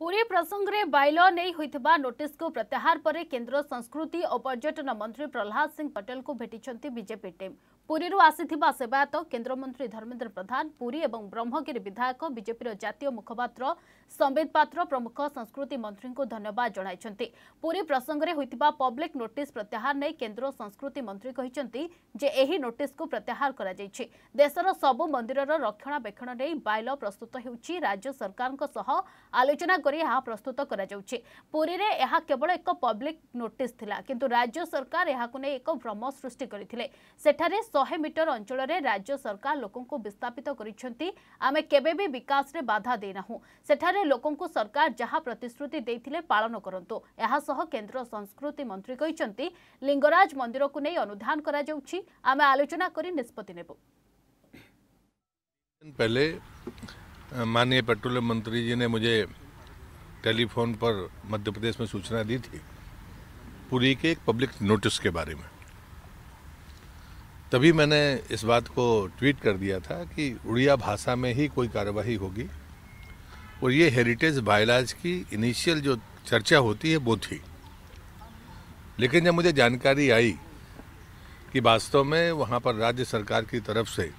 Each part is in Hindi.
पूरी प्रसंग में बैल नहीं होता नोटिस को प्रत्याहार पर केन्द्र संस्कृति और पर्यटन मंत्री प्रहलाद सिंह पटेल को भेटिंग बीजेपी टीम ପୁରୀରୁ ଆସିଥିବା ସେବାୟତ କେନ୍ଦ୍ରମନ୍ତ୍ରୀ ଧର୍ମେନ୍ଦ୍ର ପ୍ରଧାନ ପୁରୀ ଏବଂ ବ୍ରହ୍ମଗିରି ବିଧାୟକ ବିଜେପିର ଜାତୀୟ ମୁଖପାତ୍ର ସମ୍ବିତ ପାତ୍ର ପ୍ରମୁଖ ସଂସ୍କୃତି ମନ୍ତ୍ରୀଙ୍କୁ ଧନ୍ୟବାଦ ଜଣାଇଛନ୍ତି ପୁରୀ ପ୍ରସଙ୍ଗରେ ହୋଇଥିବା ପବ୍ଲିକ୍ ନୋଟିସ୍ ପ୍ରତ୍ୟାହାର ନେଇ କେନ୍ଦ୍ର ସଂସ୍କୃତି ମନ୍ତ୍ରୀ କହିଛନ୍ତି ଯେ ଏହି ନୋଟିସ୍କୁ ପ୍ରତ୍ୟାହାର କରାଯାଇଛି ଦେଶର ସବୁ ମନ୍ଦିରର ରକ୍ଷଣାବେକ୍ଷଣ ନେଇ ବାଇଲ ପ୍ରସ୍ତୁତ ହେଉଛି ରାଜ୍ୟ ସରକାରଙ୍କ ସହ ଆଲୋଚନା କରି ଏହା ପ୍ରସ୍ତୁତ କରାଯାଉଛି ପୁରୀରେ ଏହା କେବଳ ଏକ ପବ୍ଲିକ୍ ନୋଟିସ୍ ଥିଲା କିନ୍ତୁ ରାଜ୍ୟ ସରକାର ଏହାକୁ ନେଇ ଏକ ଭ୍ରମ ସୃଷ୍ଟି କରିଥିଲେ ସେଠାରେ शहे मीटर अंचल राज्य सरकार लोक विस्थापित करमें केवि विकास में बाधा देना सेठे लोक सरकार जहां प्रतिश्रुति पालन करतु यहासह केन्द्र संस्कृति मंत्री कहते लिंगराज मंदिर को नहीं अनुधान आम आलोचना कर पहले माननीय पेट्रोलियम मंत्री जी ने मुझे टेलीफोन पर मध्य प्रदेश में सूचना दी थी पूरी के एक पब्लिक नोटिस के बारे में तभी मैंने इस बात को ट्वीट कर दिया था कि उड़िया भाषा में ही कोई कार्यवाही होगी और ये हेरिटेज बायलाज की इनिशियल जो चर्चा होती है वो थी लेकिन जब मुझे जानकारी आई कि वास्तव में वहाँ पर राज्य सरकार की तरफ से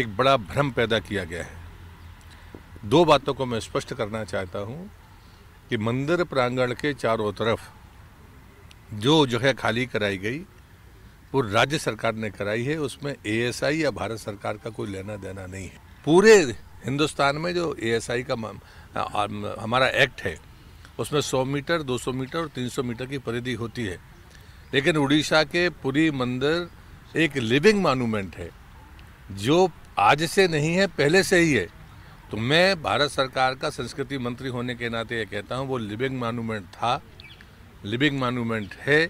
एक बड़ा भ्रम पैदा किया गया है दो बातों को मैं स्पष्ट करना चाहता हूँ कि मंदिर प्रांगण के चारों तरफ जो जगह खाली कराई गई वो राज्य सरकार ने कराई है उसमें एएसआई या भारत सरकार का कोई लेना देना नहीं है पूरे हिंदुस्तान में जो एएसआई का हमारा एक्ट है उसमें 100 मीटर 200 मीटर और 300 मीटर की परिधि होती है लेकिन उड़ीसा के पुरी मंदिर एक लिविंग मानूमेंट है जो आज से नहीं है पहले से ही है तो मैं भारत सरकार का संस्कृति मंत्री होने के नाते ये कहता हूँ वो लिविंग मानूमेंट था लिविंग मॉन्यूमेंट है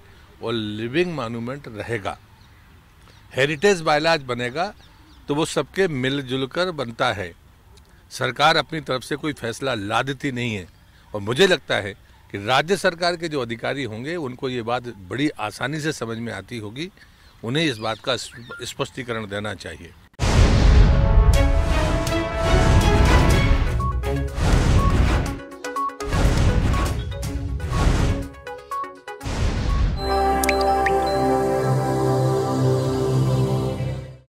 वो लिविंग मॉन्यूमेंट रहेगा हेरिटेज बायलाज बनेगा तो वो सबके मिलजुल कर बनता है सरकार अपनी तरफ से कोई फैसला ला देती नहीं है और मुझे लगता है कि राज्य सरकार के जो अधिकारी होंगे उनको ये बात बड़ी आसानी से समझ में आती होगी उन्हें इस बात का स्पष्टीकरण देना चाहिए